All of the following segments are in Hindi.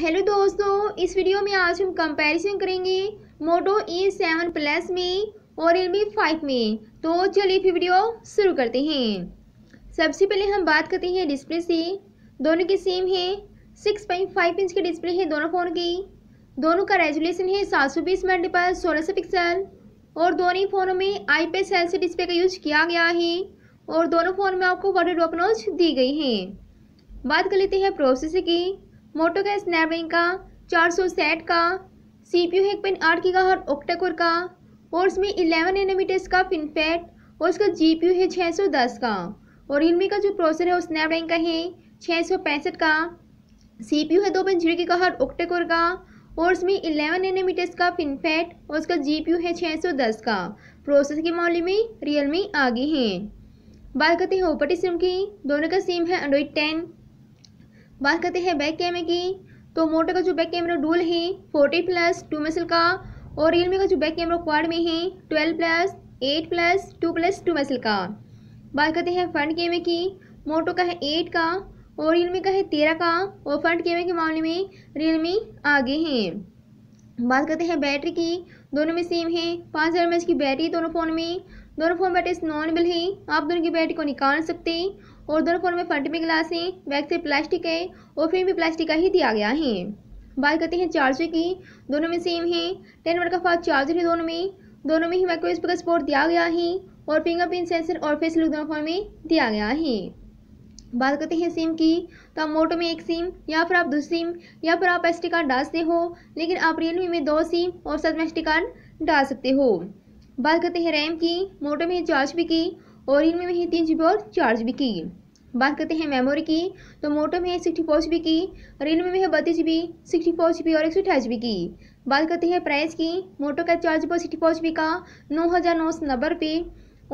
हेलो दोस्तों इस वीडियो में आज हम कंपैरिजन करेंगे मोटो ई सेवन प्लस में और रियलमी फाइव में तो चलिए फिर वीडियो शुरू करते हैं सबसे पहले हम बात करते हैं डिस्प्ले से दोनों की सेम है सिक्स पॉइंट फाइव इंच की डिस्प्ले है दोनों फ़ोन की दोनों का रेजुलेशन है सात सौ बीस मिनट पर सोलह सौ पिक्सल और दोनों ही फ़ोनों में आई पे सेल सी डिस्प्ले का यूज किया गया है और दोनों फ़ोन में आपको वाटर ड्रॉप नोच दी गई है बात कर लेते हैं प्रोसेसर की मोटो का स्नैपड्रैगन का चार सौ सेट का सी पी यू एक पॉइंट आठ की का ऑक्टाकोर का और उसमें इलेवन एनोमीटर्स का फिनफेट और उसका जी पी यू है छः सौ दस का और इनमें का जो प्रोसेसर है वो स्नैपड्रैगन का है छः सौ पैंसठ का सी पी यू है दो पॉइंट जीरो की का ऑक्टाकोर का और उसमें इलेवन एनोमीटर्स का फिनफेट और उसका जी पी यू है छः सौ दस का प्रोसेसर के मामले में रियलमी आगे हैं बात करते हैं ओपरटी सिम की दोनों का सिम है एंड्रॉइड टेन बात करते हैं बैक कैमरे की तो मोटो का जो बैक कैमरा डूल है फोर्टी प्लस टू मसल का और रियलमी का जो बैक कैमरा क्वाड में है twelve plus eight plus two plus two मसल का बात करते हैं फ्रंट कैमरे की मोटो का है एट का और रियलमी का है तेरह का और फ्रंट कैमरे के मामले में रियलमी आगे हैं बात करते हैं बैटरी की दोनों में सेम है पाँच हज़ार एम की बैटरी दोनों फ़ोन में दोनों फ़ोन बैटरी नॉर्मल है आप दोनों की बैटरी को निकाल सकते हैं और दोनों फोन में फंट में बैक से प्लास्टिक है और फ्रेम भी प्लास्टिक का ही दिया गया है बात करते हैं चार्जर की दोनों में सेम है टेन वर्ट का फास्ट चार्जर है दोनों में दोनों में ही माइक्रो स्पीकर सपोर्ट दिया गया है और फिंगरप्रिंट सेंसर और फेस लुक दोनों फोन में दिया गया है बात करते हैं सिम की तो आप मोटो में एक सिम या फिर आप दूसरी सिम या फिर आप एस कार्ड डाल सकते हो लेकिन आप रियलमी में दो सिम और साथ एस कार्ड डाल सकते हो बात करते हैं रैम की मोटो में चार्ज भी की और इनमें है तीन जी और चार जी की बात करते हैं मेमोरी की तो मोटो में है सिक्सटी फोर जी की रियलमी में है बत्तीस G B sixty four G और एक सौ अठाईस जी की बात करते हैं प्राइस की मोटो का चार जी सिक्सटी फोर जी का नौ हज़ार नौ सौ नब्बे रुपये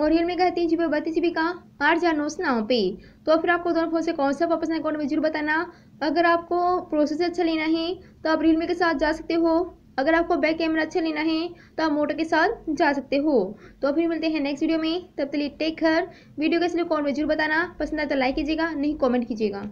और रियलमी का है तीन जी बत्तीस जी का आठ हज़ार नौ सौ नौ पे तो फिर आपको दोनों फोन से कौन सा वापस अकाउंट में जरूर बताना अगर आपको प्रोसेस अच्छा लेना है तो आप रियलमी के साथ जा सकते हो अगर आपको बैक कैमरा अच्छा लेना है तो आप मोटर के साथ जा सकते हो तो फिर मिलते हैं नेक्स्ट वीडियो में तब तक टेक हर वीडियो कैसे कॉमेंट में जरूर बताना पसंद आए तो लाइक कीजिएगा नहीं कॉमेंट कीजिएगा